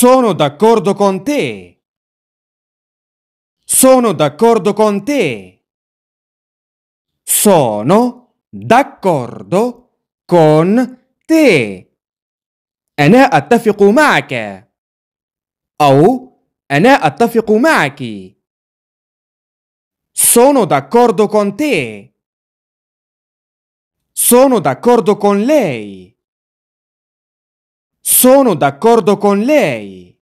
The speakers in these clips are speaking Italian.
Sono d'accordo con te. Sono d'accordo con te. Sono d'accordo con te. أنا أتفق معك أو أنا أتفق معك. Sono d'accordo con te. Sono d'accordo con lei. Sono d'accordo con lei.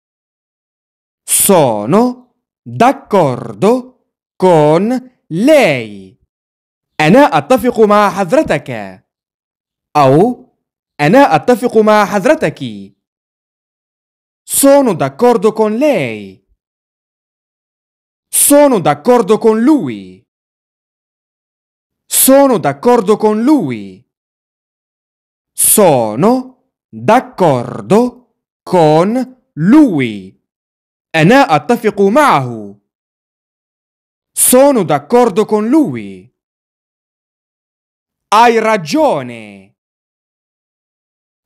Sono d'accordo con lei. أنا أتفق مع حضرتك. أو أنا أتفق مع حضرتك. Sono d'accordo con lei. Sono d'accordo con lui. Sono d'accordo con lui. Sono d'accordo con lui. أنا أتفق معه. Sono d'accordo con lui. Hai ragione.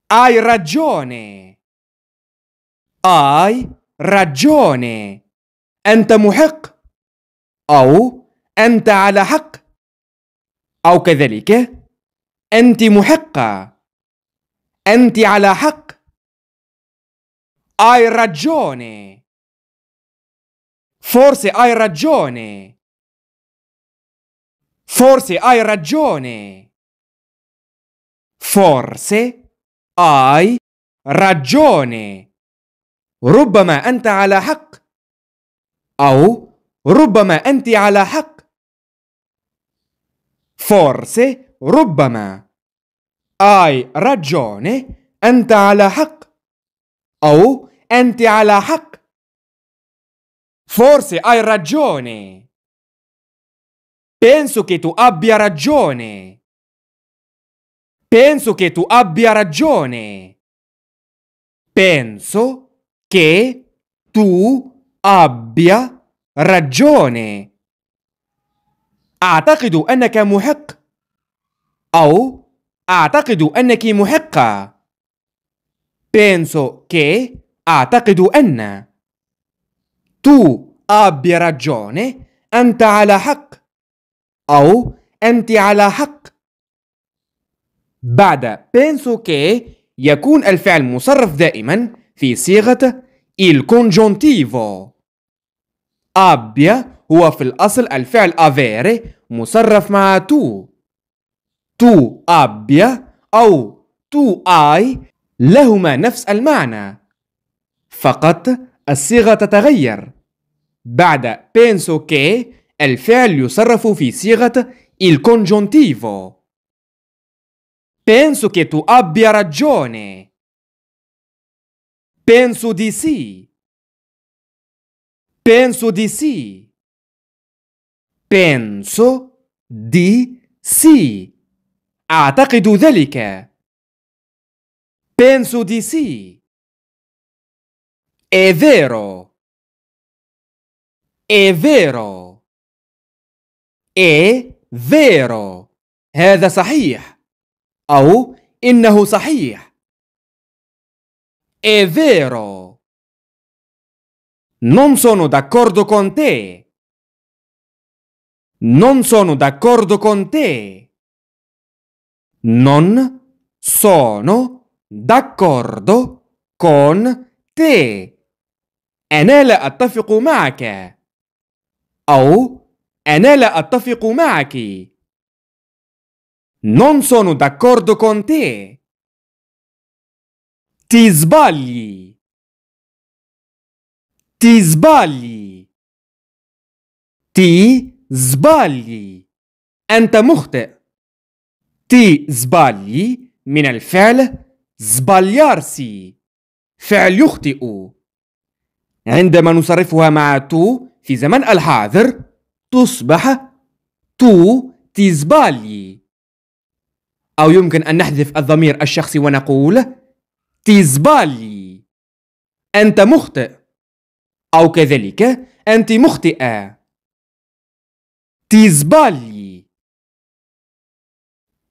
Hai ragione. Hai ragione. أنت محق أو أنت على حق أو كذلك أنت محقة أنت على حق Hai ragione Forse hai ragione Forse hai ragione Forse hai ragione ربما أنت على حق أو ربما أنت على حق Forse ربما hai ragione, anta ala haq. O enti ala haq. Forse hai ragione. Penso che tu abbia ragione. Penso che tu abbia ragione. Penso che tu abbia ragione. أعتقد أنك محق أو أعتقد أنك محقة. Penso che, أعتقد أن. Tu abbia ragione, أنت على حق. أو أنت على حق. بعد penso che يكون الفعل مصرف دائما في صيغة il congiuntivo. Abbia هو في الأصل الفعل avere مصرف مع to tu abbia أو tu I لهما نفس المعنى فقط الصيغة تتغير بعد penso che الفعل يصرف في صيغة il congiuntivo Penso che tu abbia ragione. Penso di sì. Penso di sì. Penso di sì. أعتقد ذلك. Penso di sì. È vero. È vero. È vero. هذا صحيح. أو إنه صحيح. È vero. Non sono d'accordo con te. Non sono d'accordo con te. Non sono d'accordo con te. أنا لا أتفق معك. أو أنا لا أتفق معك. Non sono d'accordo con te. Ti sbagli. Ti sbagli. Ti sbagli. أنت مخطئ. تي زبالي من الفعل زباليارسي فعل يخطئ عندما نصرفها مع تو في زمن الحاضر تصبح تو زبالي أو يمكن أن نحذف الضمير الشخصي ونقول زبالي أنت مخطئ أو كذلك أنت مخطئة زبالي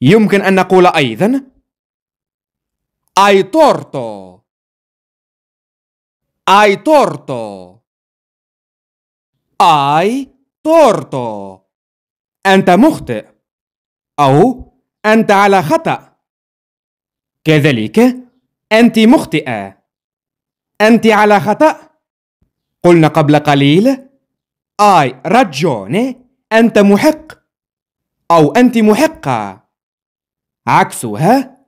يمكن أن نقول أيضا أي تورتو أي تورتو أي تورتو أنت مخطئ أو أنت على خطأ كذلك أنت مخطئة أنت على خطأ قلنا قبل قليل أي راجوني أنت محق أو أنت محقة عكسه ها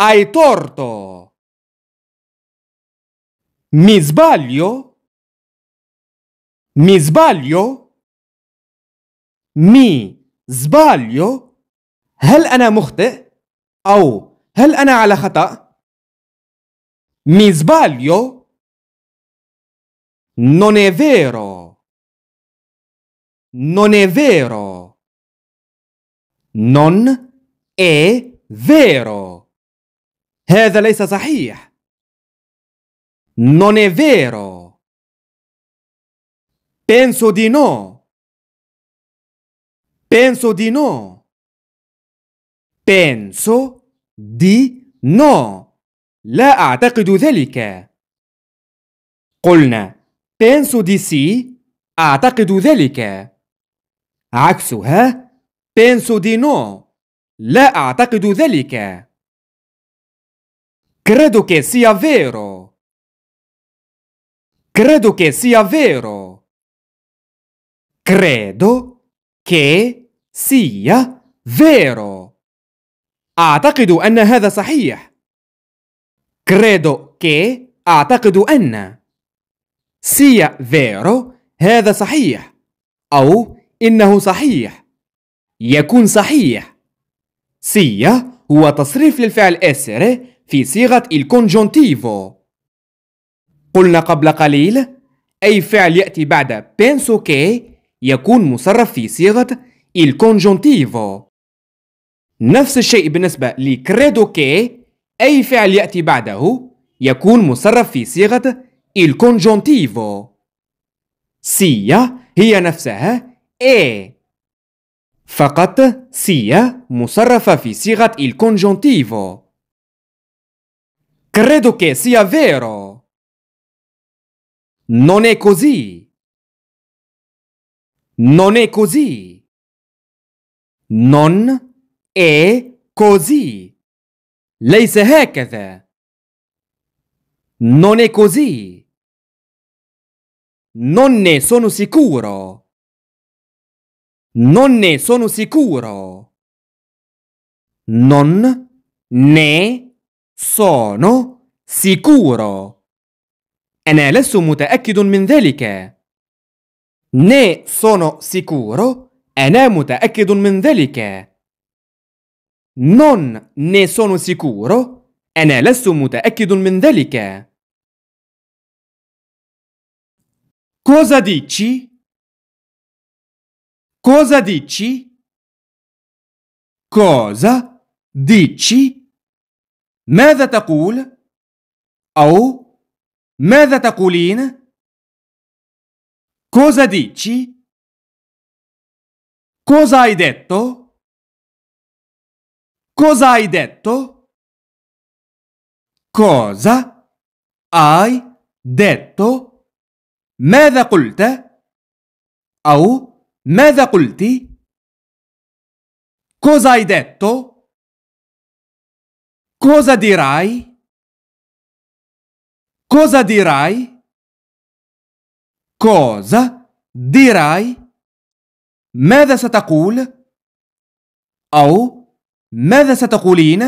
اي تورتو مي سباليو مي سباليو مي سباليو هل انا مخطئ او هل انا على خطا مي سباليو non è vero non è vero non è vero هذا ليس صحيح non è vero penso di no penso di no penso di no لا أعتقد ذلك قلنا penso di sì أعتقد ذلك عكسها penso di no لا أعتقد ذلك. Credo che sia vero. Credo che sia vero. Credo che sia vero. أعتقد أن هذا صحيح. Credo che أعتقد أن sia vero هذا صحيح أو إنه صحيح يكون صحيح سيا هو تصريف للفعل essere في صيغة الكونجونتيفو قلنا قبل قليل أي فعل يأتي بعد penso che يكون مصرف في صيغة الكونجونتيفو نفس الشيء بالنسبة لكريدو كي أي فعل يأتي بعده يكون مصرف في صيغة الكونجونتيفو سيا هي نفسها إيه فقط sia مصرفة في صيغة il congiuntivo. Credo che sia vero. Non è così. Non è così. Non è così. ليس هكذا. Non è così. Non ne sono sicuro. Non ne sono sicuro. Non ne sono sicuro. أنا لست متأكد من ذلك. Ne sono sicuro. أنا متأكد من ذلك. Non ne sono sicuro. أنا لست متأكد من ذلك. Cosa dici? Cosa dici? Cosa dici? ماذا تقول؟ أو ماذا تقولين؟ Cosa dici? Cosa hai detto? Cosa hai detto? Cosa hai detto? ماذا قلت؟ أو ماذا قلت؟ Cosa hai detto? Cosa dirai? Cosa dirai? Cosa dirai? ماذا ستقول؟ O ماذا ستقولين؟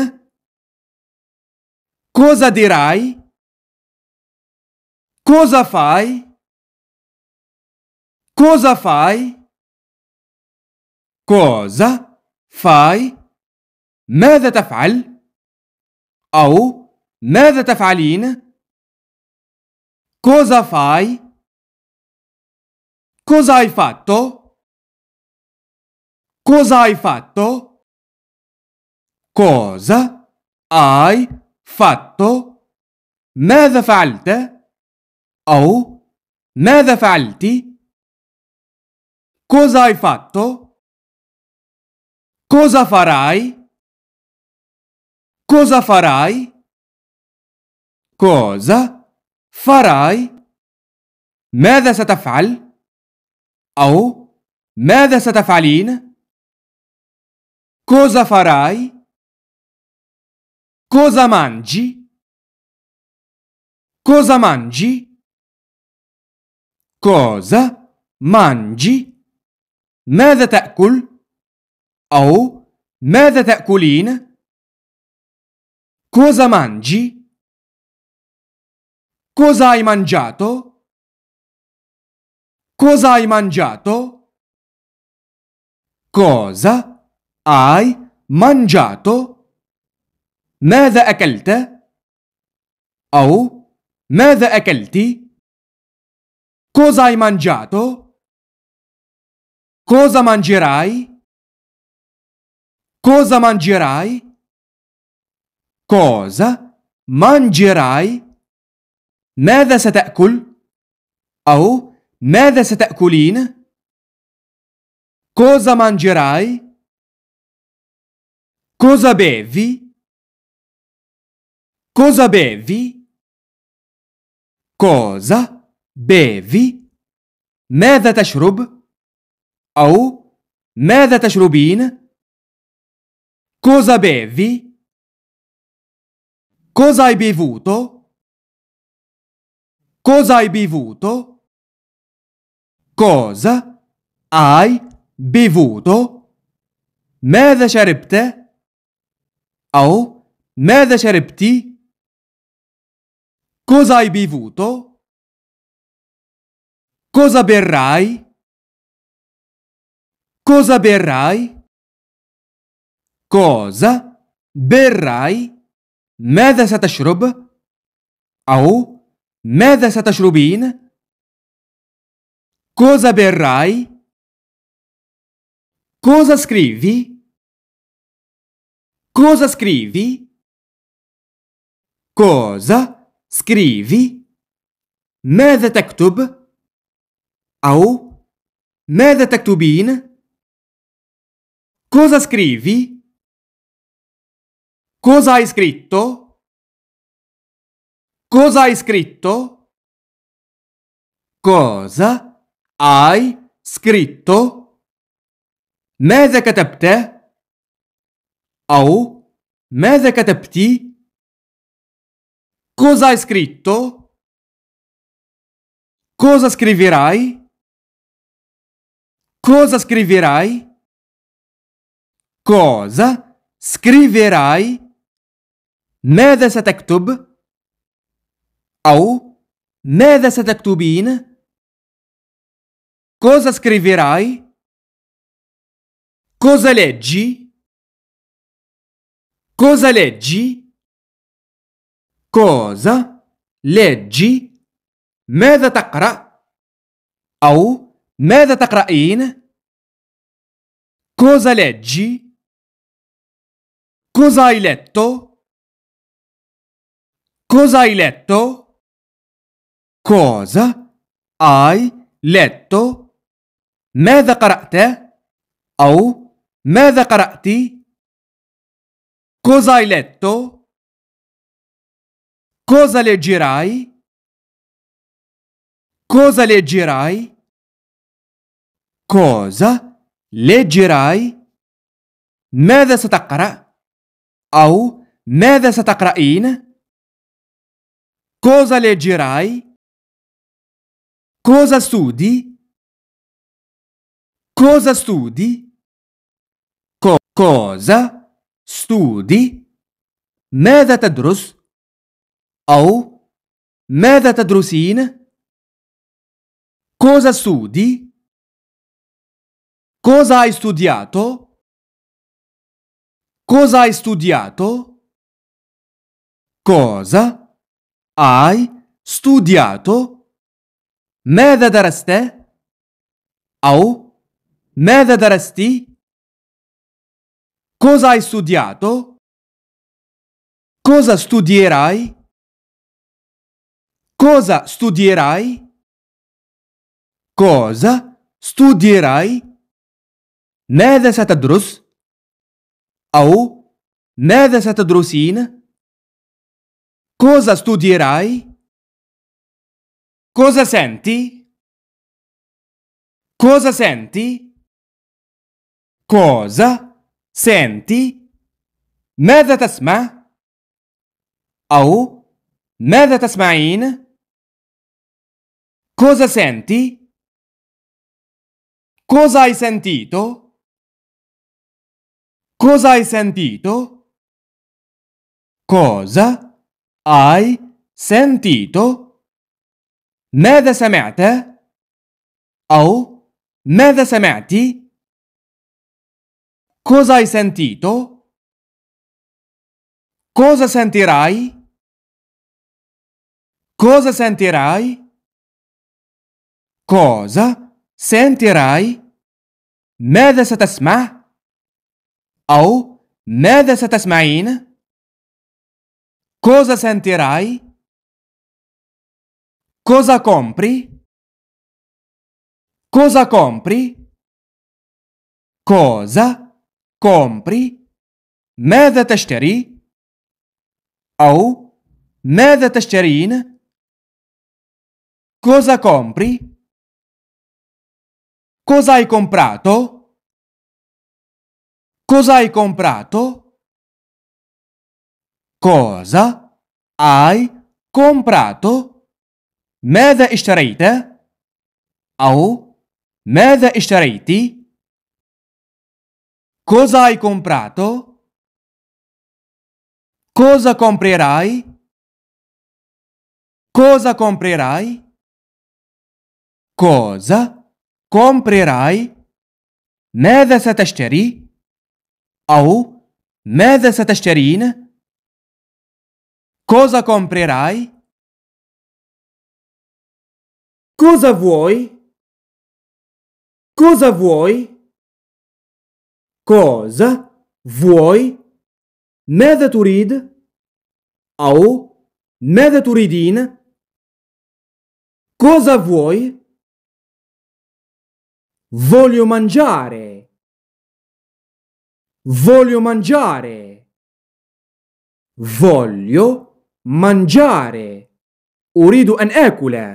Cosa dirai? Cosa fai? Cosa fai? كوزا فاي ماذا تفعل او ماذا تفعلين كوزا فاي كوزا فاتو كوزا فاتو كوزا اي فاتو ماذا فعلت او ماذا فعلتي كوزا فاتو Cosa farai? Cosa farai? Cosa farai? ماذا ستفعل؟ أو ماذا ستفعلين؟ Cosa farai? Cosa mangi? Cosa mangi? Cosa mangi? ماذا تأكل؟ أو ماذا تأكلين؟ Cosa mangi? Cosa hai mangiato? Cosa hai mangiato? Cosa hai mangiato? ماذا أكلت؟ أو ماذا أكلت؟ Cosa hai mangiato? Cosa mangerai? Cosa mangerai? Cosa mangerai? ماذا ستأكل؟ أو ماذا ستأكلين؟ Cosa mangerai? Cosa bevi? Cosa bevi? Cosa bevi? ماذا تشرب؟ أو ماذا تشربين؟ Cosa bevi? Cosa hai bevuto? Cosa hai bevuto? Cosa hai bevuto? ماذا شربت؟ O ماذا شربتي؟ Cosa hai bevuto? Cosa berrai? Cosa berrai? cosa berrai ماذا ستشرب أو ماذا ستشربين cosa berrai cosa scrivi cosa scrivi cosa scrivi ماذا تكتب أو ماذا تكتبين cosa scrivi Cosa hai scritto? Cosa hai scritto? Cosa hai scritto? ماذا كتبت؟ أو ماذا كتبتِ؟ Cosa hai scritto? Cosa scriverai? Cosa scriverai? Cosa scriverai? ماذا ستكتب؟ أو ماذا ستكتبين؟ Cosa scriverai? Cosa leggi? Cosa leggi? Cosa leggi? ماذا تقرأ؟ أو ماذا تقرأين؟ Cosa leggi? Cosa hai letto? Cosa hai letto? Cosa hai letto? ماذا قرأت؟ أو ماذا قرأت؟ Cosa hai letto? Cosa leggerai? Cosa leggerai? Cosa leggerai? ماذا ستقرأ؟ أو ماذا ستقرأين؟ Cosa leggerai? Cosa studi? Cosa studi? Co cosa studi? ماذا تدرس؟ أو ماذا tadrusin? Cosa studi? Cosa hai studiato? Cosa hai studiato? Cosa hai studiato? ماذا درست؟ أو ماذا درستي؟ Cosa hai studiato? Cosa studierai? Cosa studierai? Cosa studierai? ماذا ستدرس؟ أو ماذا satadrusin? Cosa studierai? Cosa senti? Cosa senti? Cosa senti? ماذا تسمع؟ أو ماذا تسمعين؟ Cosa senti? Cosa hai sentito? Cosa hai sentito? Cosa I sentito? ماذا سمعت؟ أو ماذا سمعت؟ Cosa hai sentito? Cosa sentirai? Cosa sentirai? Cosa sentirai? ماذا ستسمع؟ أو ماذا ستسمعين؟ Cosa sentirai? Cosa compri? Cosa compri? Cosa compri? ماذا تشتري؟ أو ماذا تشترين؟ Cosa compri? Cosa hai comprato? Cosa hai comprato? Cosa hai comprato? ماذا اشتريت؟ أو ماذا اشتريت؟ Cosa hai comprato? Cosa comprerai? Cosa comprerai? Cosa comprerai? ماذا ستشتري؟ أو ماذا ستشترين؟ Cosa comprerai? Cosa vuoi? Cosa vuoi? Cosa vuoi? ماذا تريد؟ أو ماذا تريدين؟ Cosa vuoi? Voglio mangiare. Voglio mangiare. Voglio mangiare. Urido an akula.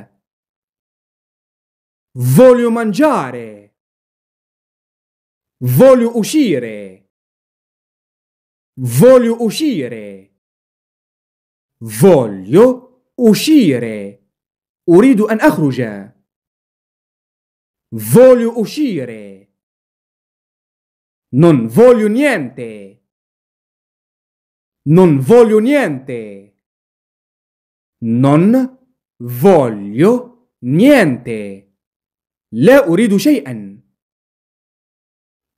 Voglio mangiare. Voglio uscire. Voglio uscire. Voglio uscire. Uridu an akhruja. Voglio uscire. Non voglio niente. Non voglio niente. Non voglio niente. La أريد شيئا.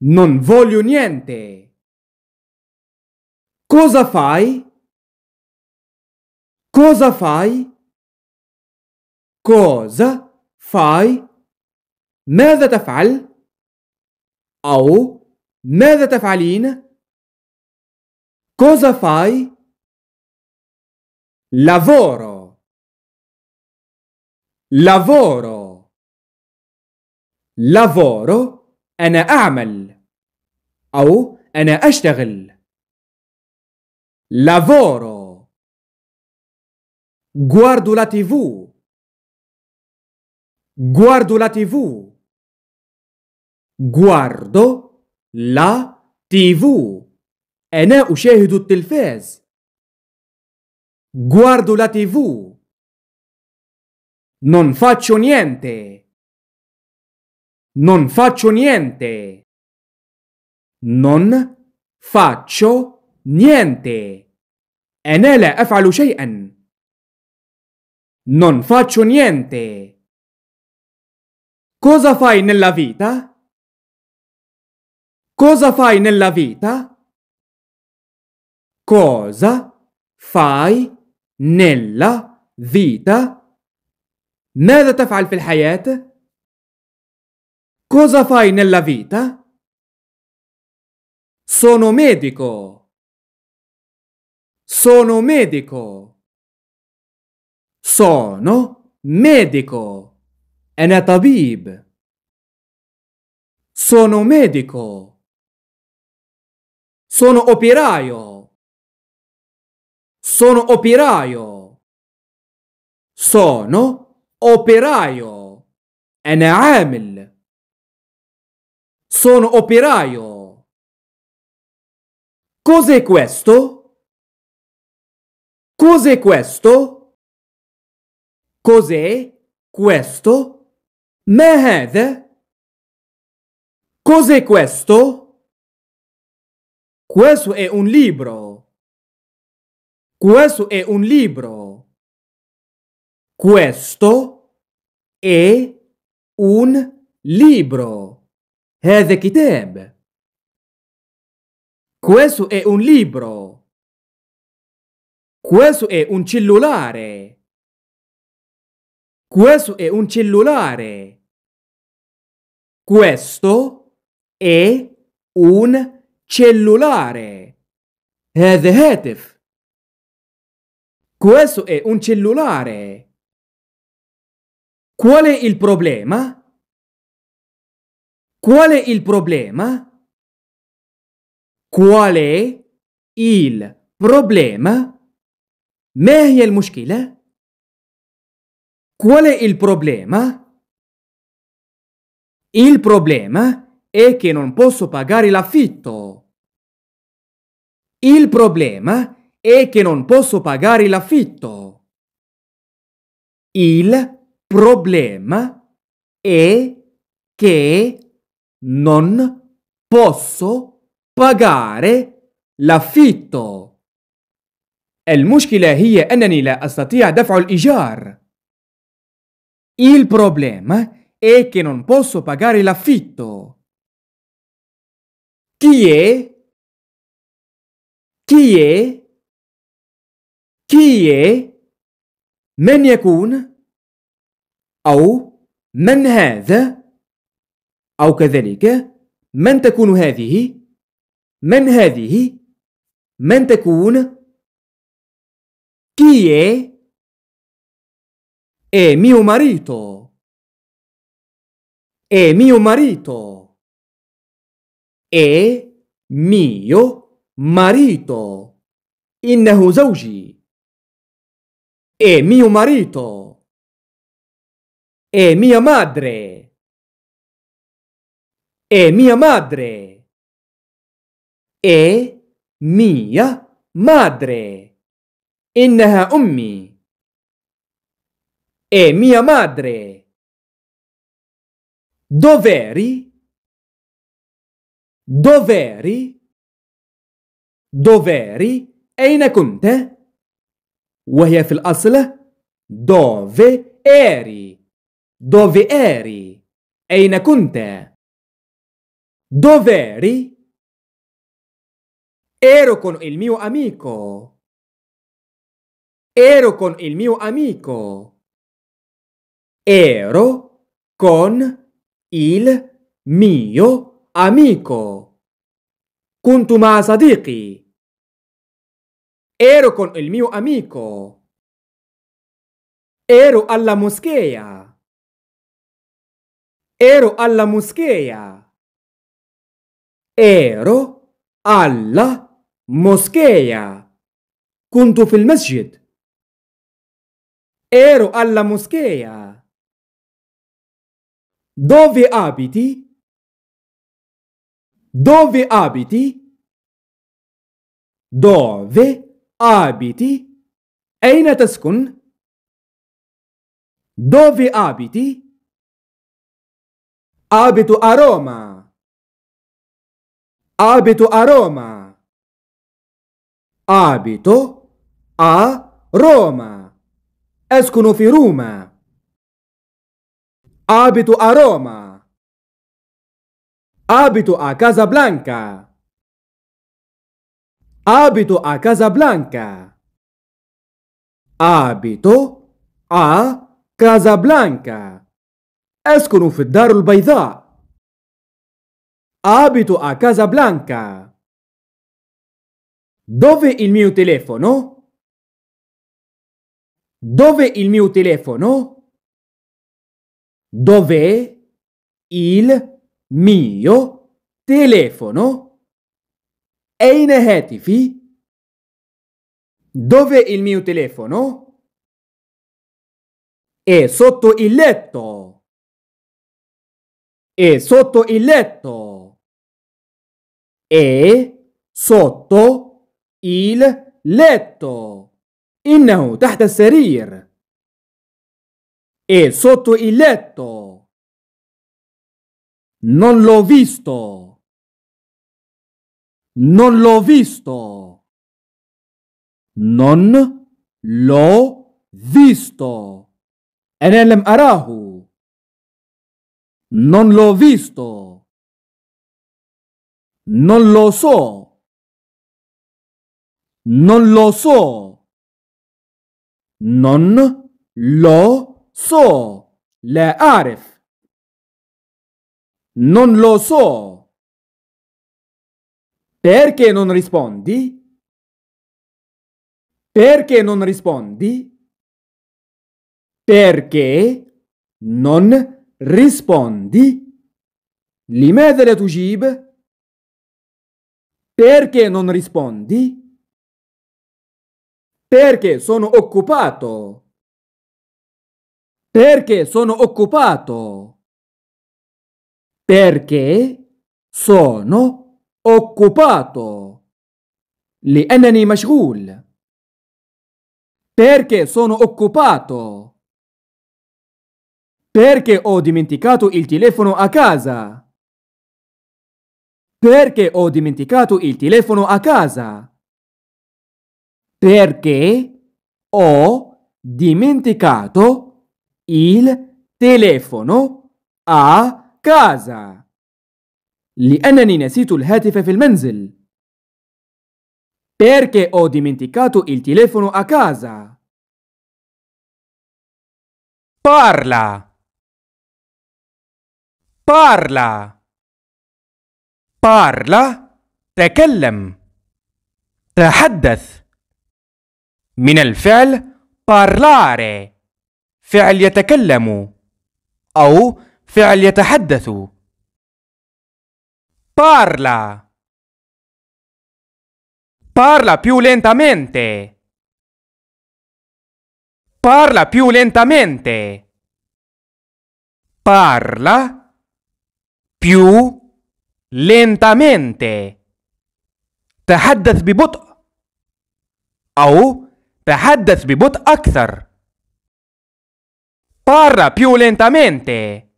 Non voglio niente. Cosa fai? Cosa fai? Cosa fai? ماذا تفعل؟ أو ماذا تفعلين؟ Cosa fai? Lavoro. lavoro lavoro أنا أعمل أو أنا أشتغل lavoro guardo la tv guardo la tv guardo la tv أنا أشاهد التلفاز guardo la tv Non faccio niente. Non faccio niente. Non faccio niente. أنا لا أفعل شيئا. Non faccio niente. Cosa fai nella vita? Cosa fai nella vita? Cosa fai nella vita? ماذا تفعل في الحياة؟ Cosa fai nella vita? Sono medico. Sono medico. Sono medico. أنا طبيب. Sono medico. Sono operaio. Sono operaio. Sono operaio أنا عامل sono operaio cos'è questo? cos'è questo? cos'è questo? ما هذا؟ cos'è questo? questo è un libro questo è un libro questo è un libro. هذا كتاب. Questo è un libro. Questo è un cellulare. Questo è un cellulare. Questo è un cellulare. هذا هاتف. Questo è un cellulare. Qual è il problema? Qual è il problema? Qual è il problema? ما هي المشكلة؟ Qual è il problema? Il problema è che non posso pagare l'affitto. Il problema è che non posso pagare l'affitto. Il problema è che non posso pagare l'affitto. المشكلة هي أنني لا أستطيع دفع الإيجار. Il problema è che non posso pagare l'affitto. Chi è? Chi è? Chi è? من يكون؟ أو من هذا؟ أو كذلك من تكون هذه؟ من هذه؟ من تكون؟ كي إي ميو ماريتو إي ميو ماريتو إي ميو ماريتو إنه زوجي إي ميو ماريتو E mia madre. E mia madre. E mia madre. إنها أمي. E mia madre. Doveri. Doveri. Doveri. Aina كنت؟ وهي في الأصل dove eri. Dove eri? Eina kunte? Dove eri? Ero con il mio amico. Ero con il mio amico. Ero con il mio amico. Kuntu ma sadiqi. Ero con il mio amico. Ero alla moschea. ero alla moschea. Ero alla moschea. كنت في المسجد. Ero alla moschea. Dove abiti? Dove abiti? Dove abiti? أين تسكن؟ Dove abiti? Abito a Roma. Abito a Roma. Abito a Roma. Escono fi Roma. Abito a Roma. Abito a Casablanca. Abito a Casablanca. Abito a Casablanca. أسكن في الدار البيضاء. Abito a Casablanca. Dove il mio telefono? Dove il mio telefono? Dov'è il mio telefono? E in هاتفي؟ Dove il mio telefono? È sotto il letto e sotto il letto e sotto il letto إنه تحت السرير e sotto il letto non l'ho visto non l'ho visto non l'ho visto أنا لم أراه non l'ho visto. Non lo so. Non lo so. Non lo so. لا أعرف. Non lo so. Perché non rispondi? Perché non rispondi? Perché non Rispondi. لماذا لا تجيب؟ Perché non rispondi? Perché sono occupato. Perché sono occupato. Perché sono occupato. لأنني مشغول. Perché sono occupato. Perché ho dimenticato il telefono a casa? Perché ho dimenticato il telefono a casa? Perché ho dimenticato il telefono a casa? لأنني نسيت الهاتف في المنزل. Perché ho dimenticato il telefono a casa? Parla! parla parla تكلم تحدث من الفعل parlare فعل يتكلم أو فعل يتحدث parla parla più lentamente parla più lentamente parla più lentamente تحدث ببطء أو تحدث ببطء أكثر parla più lentamente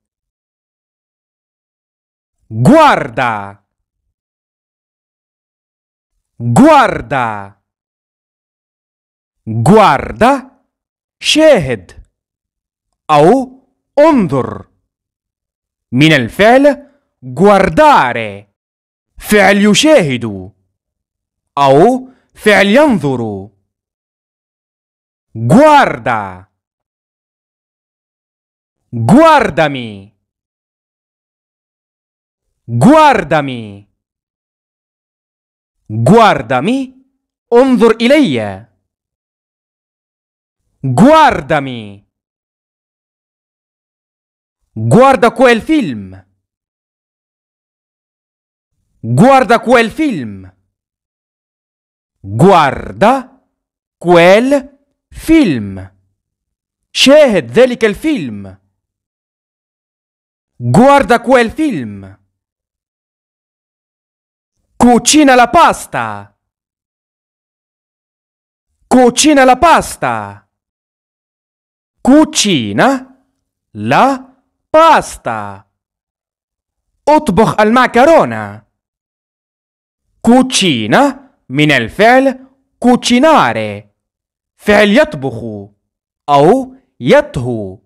guarda guarda guarda شاهد أو انظر من الفعل guardare فعل يشاهد أو فعل ينظر guarda guardami guardami guardami انظر إلي guardami guarda quel film Guarda quel film. Guarda quel film. شاهد ذلك الفيلم. Guarda quel film. Cucina la pasta. Cucina la pasta. Cucina la pasta. al macaroni cucina من الفعل cucinare فعل يطبخ أو يطهو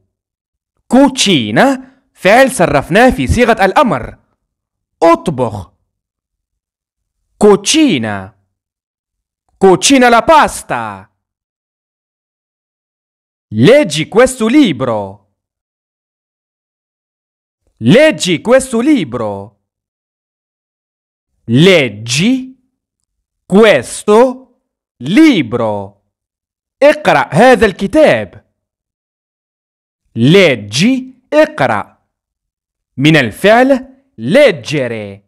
كوتشينا فعل صرفناه في صيغة الأمر أطبخ كوتشينا كوتشينا لا باستا Leggi questo libro. Leggi questo libro leggi questo libro. اقرأ هذا الكتاب. Leggi اقرأ. من الفعل leggere.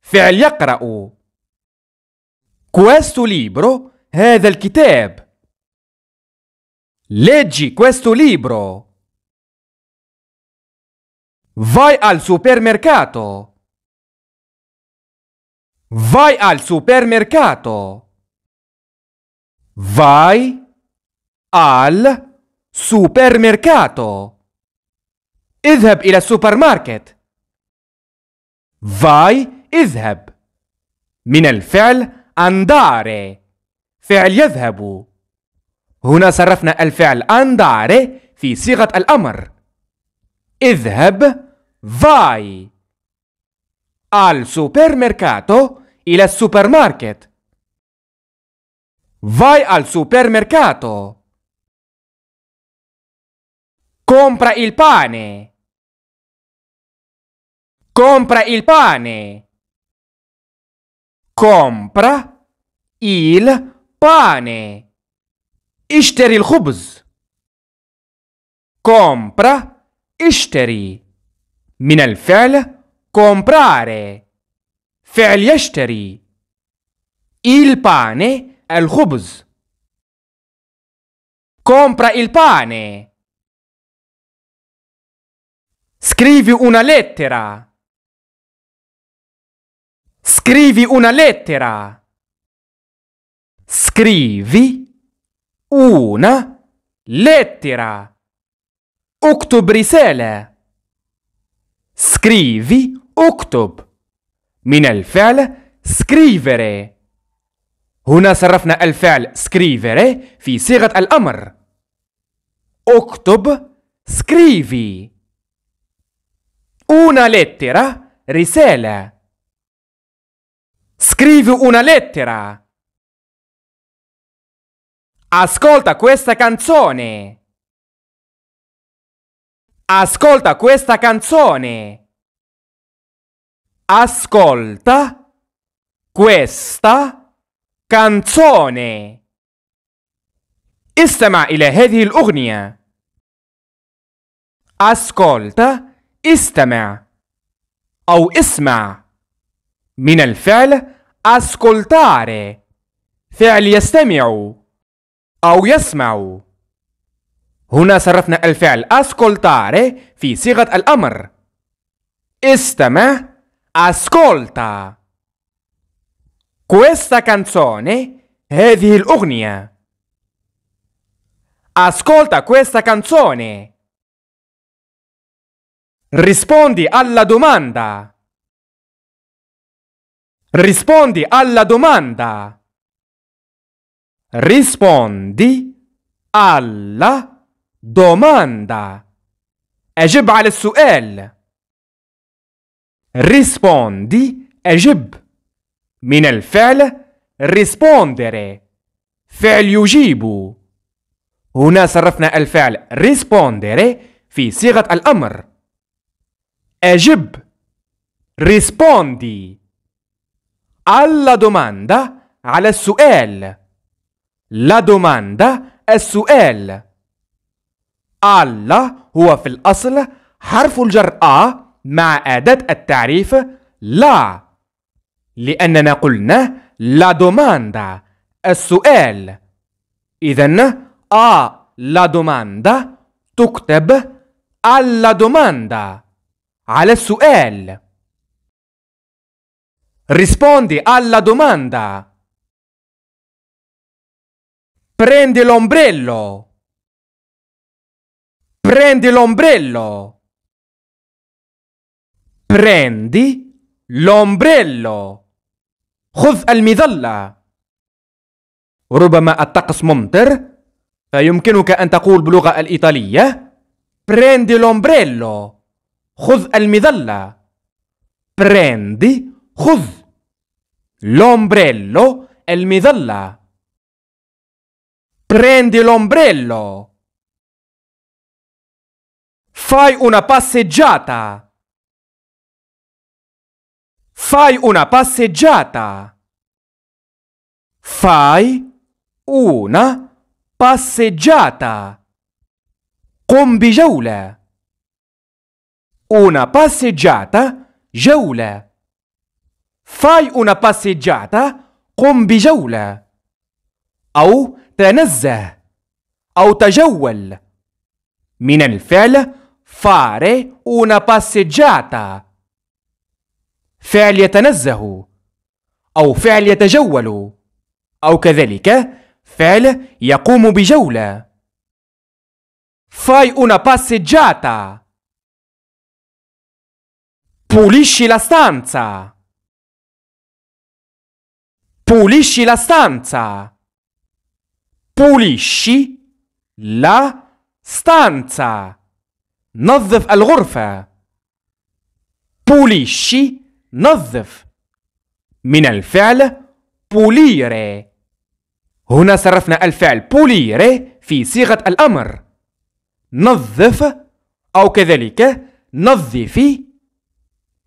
فعل يقرأ. Questo libro هذا الكتاب. Leggi questo libro. Vai al supermercato. Vai al supermercato. Vai al supermercato. اذهب إلى السوبرماركت. Vai اذهب. من الفعل andare. فعل يذهب. هنا صرفنا الفعل andare في صيغة الأمر. اذهب vai Al supermercato il supermarket. Vai al supermercato. Compra il pane. Compra il pane. Compra il pane. Ishteri il khubz. Compra. اشتري من الفعل comprare فعل يشتري il pane è il khubz. compra il pane scrivi una lettera scrivi una lettera scrivi una lettera اكتب رسالة scrivi اكتب من الفعل scrivere هنا صرفنا الفعل scrivere في صيغة الأمر اكتب scrivi una lettera risale Scrivi una lettera. Ascolta questa canzone. Ascolta questa canzone. Ascolta questa canzone. استمع إلى هذه الأغنية. Ascolta استمع أو اسمع من الفعل ascoltare فعل يستمع أو يسمع هنا صرفنا الفعل ascoltare في صيغة الأمر استمع Ascolta! Questa canzone è di l'Ugnia. Ascolta questa canzone. Rispondi alla domanda. Rispondi alla domanda. Rispondi alla domanda. أجب على su'el! ريسبوندي أجب من الفعل ريسبوندري فعل يجيب هنا صرفنا الفعل ريسبوندري في صيغة الأمر أجب ريسبوندي alla domanda على السؤال la domanda السؤال alla هو في الأصل حرف الجر أ مع أداة التعريف لا لأننا قلنا لا دوماندا السؤال إذا آ لا دوماندا تكتب alla دوماندا على السؤال rispondi alla domanda prendi l'ombrello prendi l'ombrello Prendi l'ombrello. خذ المظلة. ربما الطقس ممطر فيمكنك أن تقول باللغة الإيطالية prendi l'ombrello. خذ المظلة. prendi خذ l'ombrello المظلة. Prendi l'ombrello. Fai una passeggiata. Fai una passeggiata. Fai una passeggiata. قم بجولة. Una passeggiata, جولة. Fai una passeggiata, قم بجولة. أو تنزه أو تجول. من الفعل fare una passeggiata. فعل يتنزه او فعل يتجول او كذلك فعل يقوم بجوله فاي اونا باسيجاتا بوليشي لا ستانزا بوليشي لا بوليشي لا ستانزا نظف الغرفه بوليشي نظف من الفعل بوليري هنا صرفنا الفعل بوليري في صيغة الأمر نظف أو كذلك نظفي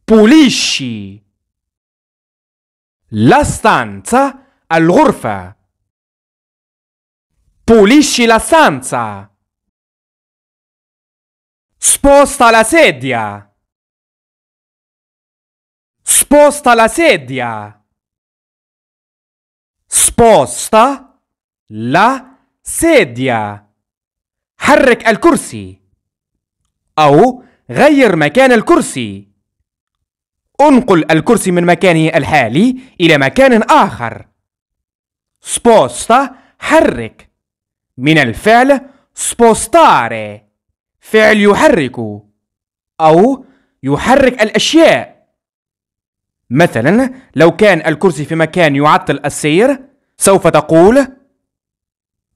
بوليشي لا الغرفة بوليشي لاستانتا stanza sposta la sedia Sposta la sedia. Sposta la sedia. حرك الكرسي أو غير مكان الكرسي. انقل الكرسي من مكانه الحالي إلى مكان آخر. Sposta حرك من الفعل spostare فعل يحرك أو يحرك الأشياء مثلا لو كان الكرسي في مكان يعطل السير سوف تقول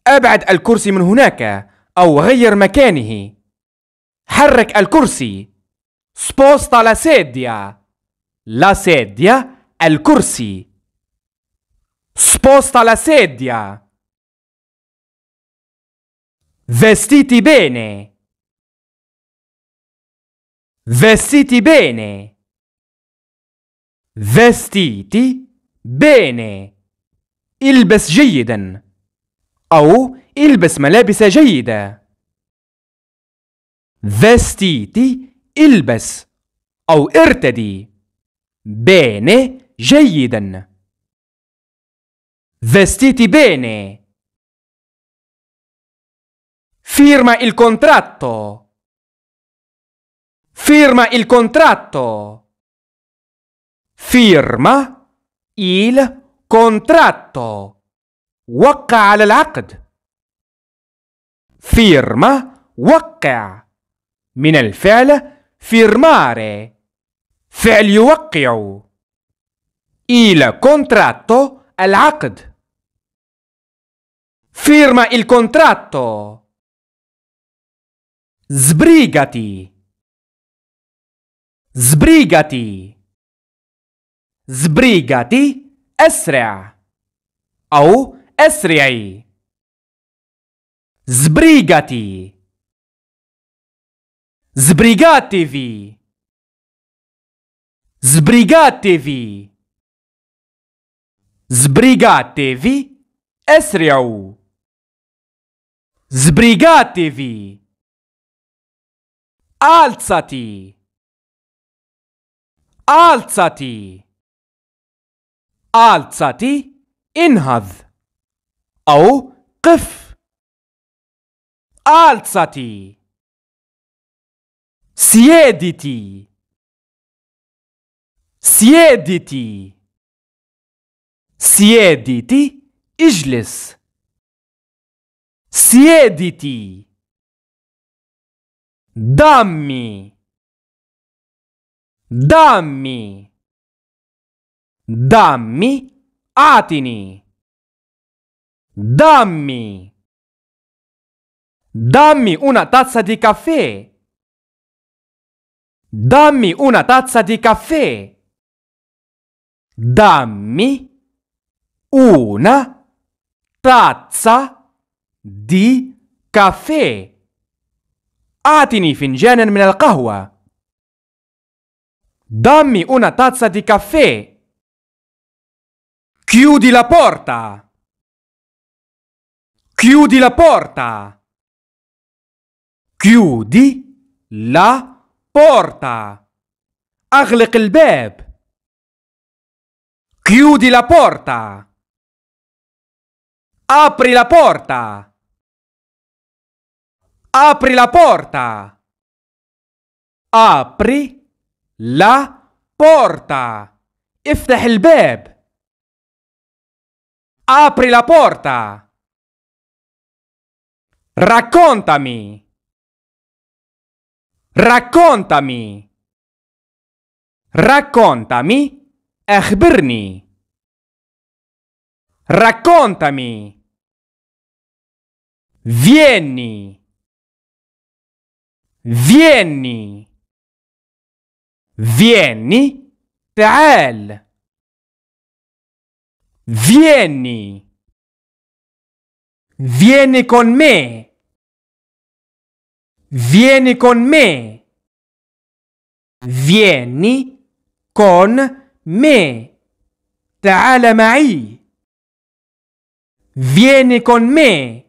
أبعد الكرسي من هناك أو غير مكانه حرك الكرسي سبوستا لا سيديا la sedia الكرسي سبوستا لا سيديا فيستيتي bene فيستيتي bene vestiti bene البس جيدا أو البس ملابس جيدة vestiti البس أو ارتدي bene جيدا vestiti bene firma il contratto firma il contratto firma il contratto. وقع على العقد. Firma وقع من الفعل firmare. فعل يوقع. Il contratto العقد. Firma il contratto. Sbrigati. Sbrigati. سبريغاتي أسرع أو أسرعي سبريغاتي سبريغاتي في سبريغاتي في سبريغاتي في أسرعوا Sbrigatevi! Alzati! Alzati! آلتساتي انهض أو قف آلتساتي سيادتي سيادتي سيادتي اجلس سيادتي دامي دامي Dammi atini. Dammi. Dammi una tazza di caffè. Dammi una tazza di caffè. Dammi una tazza di caffè. Atini أعطني فنجانا من القهوة. Dammi una tazza di caffè. Chiudi la porta! Chiudi la porta! Chiudi la porta! il bab! Chiudi la porta! Apri la porta! Apri la porta! Apri la porta! il bab! Apri la porta! Raccontami! Raccontami! Raccontami! Akhbirni! Raccontami! Vieni! Vieni! Vieni! تعال Vieni. Vieni con me. Vieni con me. Vieni con me. Ta'ala ma'i! Vieni con me.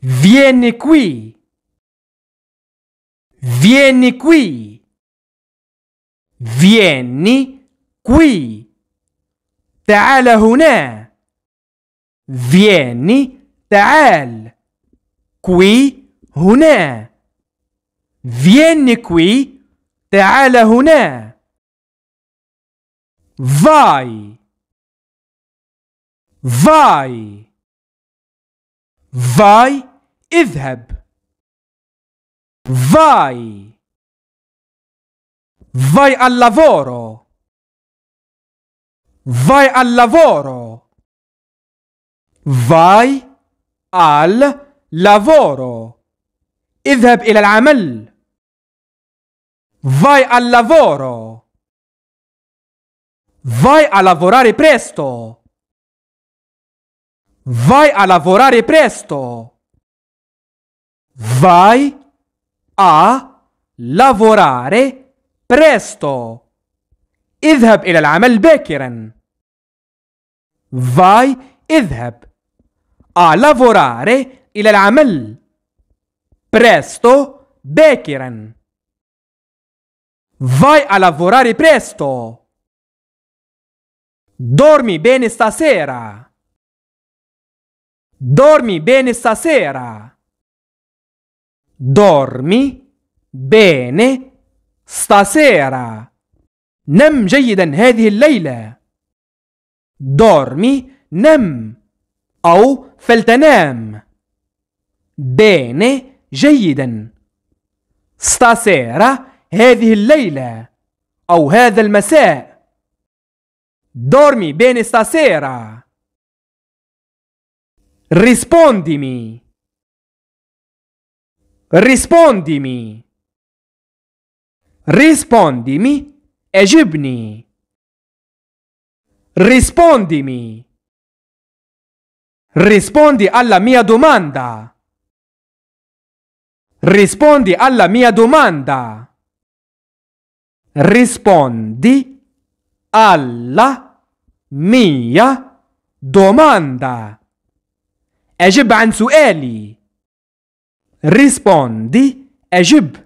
Vieni qui. Vieni qui. Vieni qui. تعال هنا فيني تعال كوي هنا فيني كوي تعال هنا فاي فاي فاي اذهب فاي فاي اللافورو Vai al lavoro. Vai al lavoro. اذهب إلى العمل. Vai al lavoro. Vai a lavorare presto. Vai a lavorare presto. Vai a lavorare presto. اذهب إلى العمل باكرا Vai اذهب A lavorare إلى العمل Presto باكرا Vai a lavorare presto Dormi bene stasera Dormi bene stasera. Dormi bene stasera. نم جيدا هذه الليلة دورمي نم أو فلتنام بيني جيدا ستاسيرا هذه الليلة أو هذا المساء دورمي بين ستاسيرا ريسبونديمي ريسبونديمي ريسبونديمي أجبني rispondimi rispondi alla mia domanda rispondi alla mia domanda rispondi alla mia domanda أجب عن سؤالي rispondi أجب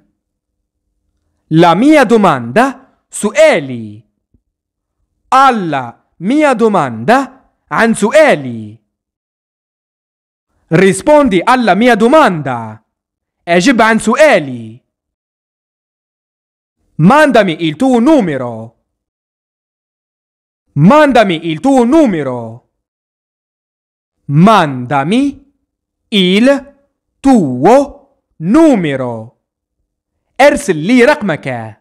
la mia domanda sueli alla mia domanda an sueli rispondi alla mia domanda اجب عن سؤالي mandami il tuo numero mandami il tuo numero mandami il tuo numero ارسل لي رقمك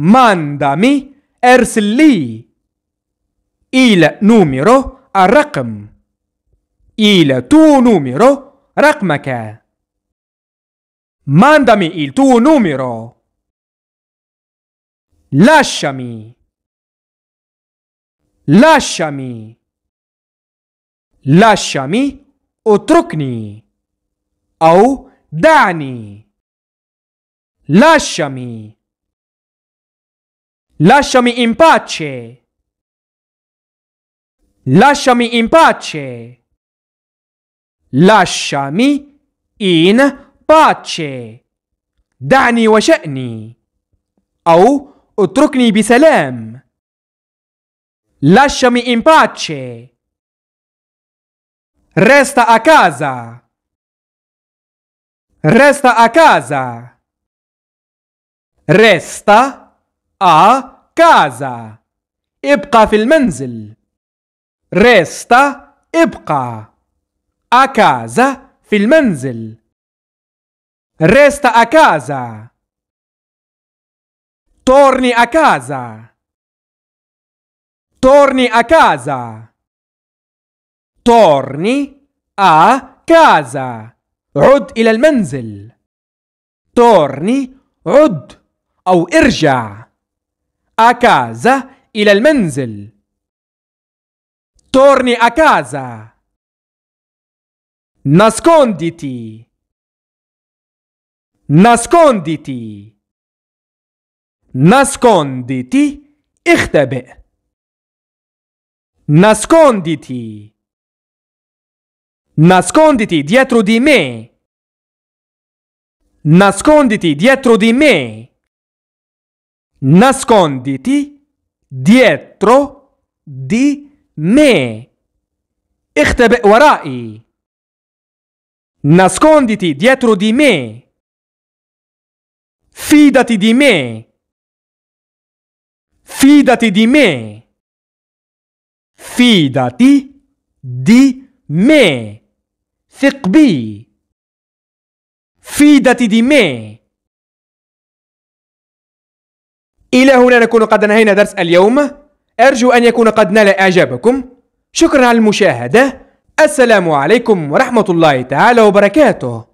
mandami, ersilli. Il numero, arraqm. Il tuo numero, raqmaka. Mandami il tuo numero. Lasciami. Lasciami. Lasciami اتركني أو دعني. Lasciami. Lasciami in pace! Lasciami in pace! Lasciami in pace! دعني وشأني أو اتركني بسلام Lasciami in pace! Resta a casa! Resta a casa! Resta a casa ابقى في المنزل resta ابقى a casa في المنزل resta a casa torni a casa torni a casa torni a casa عد إلى المنزل torni عد أو ارجع a casa إلى المنزل torni a casa nasconditi nasconditi nasconditi اختبئ nasconditi nasconditi dietro di me nasconditi dietro di me nasconditi dietro di me. اختبئ ورائي. Nasconditi dietro di me. Fidati di me. Fidati di me. Fidati di me. ثق بي. Fidati di me. إلى هنا نكون قد أنهينا درس اليوم أرجو أن يكون قد نال إعجابكم شكرا على المشاهدة السلام عليكم ورحمة الله تعالى وبركاته